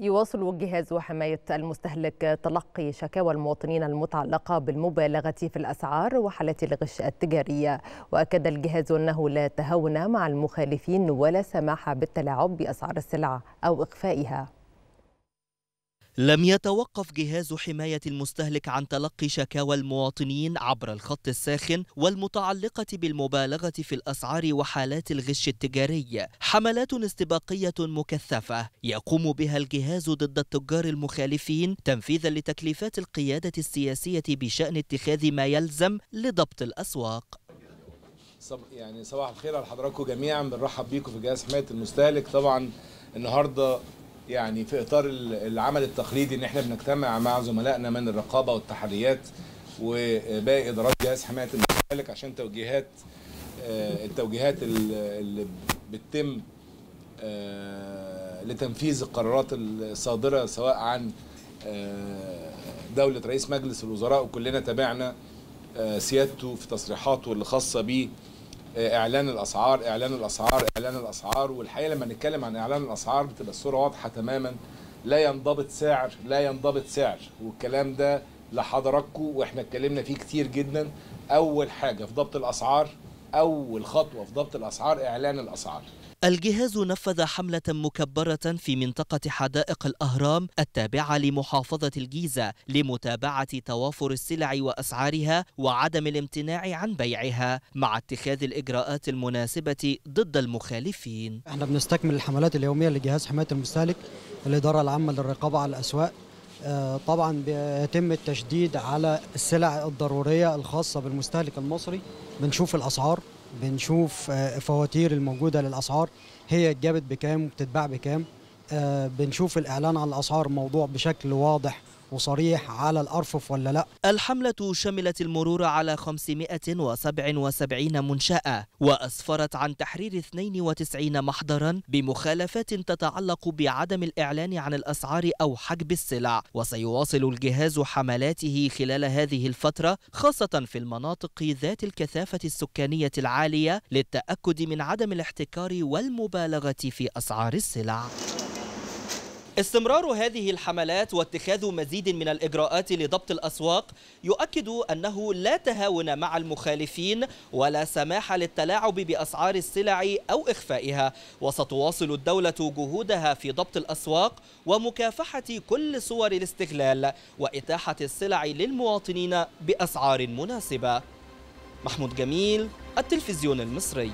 يواصل جهاز حماية المستهلك تلقي شكاوى المواطنين المتعلقة بالمبالغة في الأسعار وحالات الغش التجارية وأكد الجهاز أنه لا تهاون مع المخالفين ولا سماح بالتلاعب بأسعار السلع أو إخفائها لم يتوقف جهاز حماية المستهلك عن تلقي شكاوى المواطنين عبر الخط الساخن والمتعلقة بالمبالغة في الأسعار وحالات الغش التجاري حملات استباقية مكثفة يقوم بها الجهاز ضد التجار المخالفين تنفيذا لتكليفات القيادة السياسية بشأن اتخاذ ما يلزم لضبط الأسواق يعني صباح الخير على حضراتكم جميعا بنرحب بيكم في جهاز حماية المستهلك طبعا النهارده يعني في اطار العمل التقليدي ان احنا بنجتمع مع زملائنا من الرقابه والتحريات وباقي ادارات جهاز حمايه المستهلك عشان توجيهات آه، التوجيهات اللي بتتم آه، لتنفيذ القرارات الصادره سواء عن آه، دوله رئيس مجلس الوزراء وكلنا تابعنا سيادته في تصريحاته اللي خاصه بيه اعلان الاسعار اعلان الاسعار اعلان الاسعار والحقيقه لما نتكلم عن اعلان الاسعار بتبقى الصوره واضحه تماما لا ينضبط سعر لا ينضبط سعر والكلام ده لحضراتكم واحنا اتكلمنا فيه كتير جدا اول حاجه في ضبط الاسعار اول خطوه في ضبط الاسعار اعلان الاسعار الجهاز نفذ حملة مكبرة في منطقة حدائق الأهرام التابعة لمحافظة الجيزة لمتابعة توافر السلع وأسعارها وعدم الامتناع عن بيعها مع اتخاذ الإجراءات المناسبة ضد المخالفين احنا بنستكمل الحملات اليومية لجهاز حماية المستهلك الإدارة العامة للرقابة على الأسواق آه، طبعا بيتم التشديد على السلع الضرورية الخاصة بالمستهلك المصري بنشوف الأسعار بنشوف الفواتير آه، الموجوده للاسعار هي اتجابت بكام وبتتباع بكام آه، بنشوف الإعلان عن الأسعار موضوع بشكل واضح وصريح على الأرفف ولا لا الحملة شملت المرور على 577 منشأة وأسفرت عن تحرير 92 محضرا بمخالفات تتعلق بعدم الإعلان عن الأسعار أو حجب السلع وسيواصل الجهاز حملاته خلال هذه الفترة خاصة في المناطق ذات الكثافة السكانية العالية للتأكد من عدم الاحتكار والمبالغة في أسعار السلع استمرار هذه الحملات واتخاذ مزيد من الإجراءات لضبط الأسواق يؤكد أنه لا تهاون مع المخالفين ولا سماح للتلاعب بأسعار السلع أو إخفائها وستواصل الدولة جهودها في ضبط الأسواق ومكافحة كل صور الاستغلال وإتاحة السلع للمواطنين بأسعار مناسبة محمود جميل التلفزيون المصري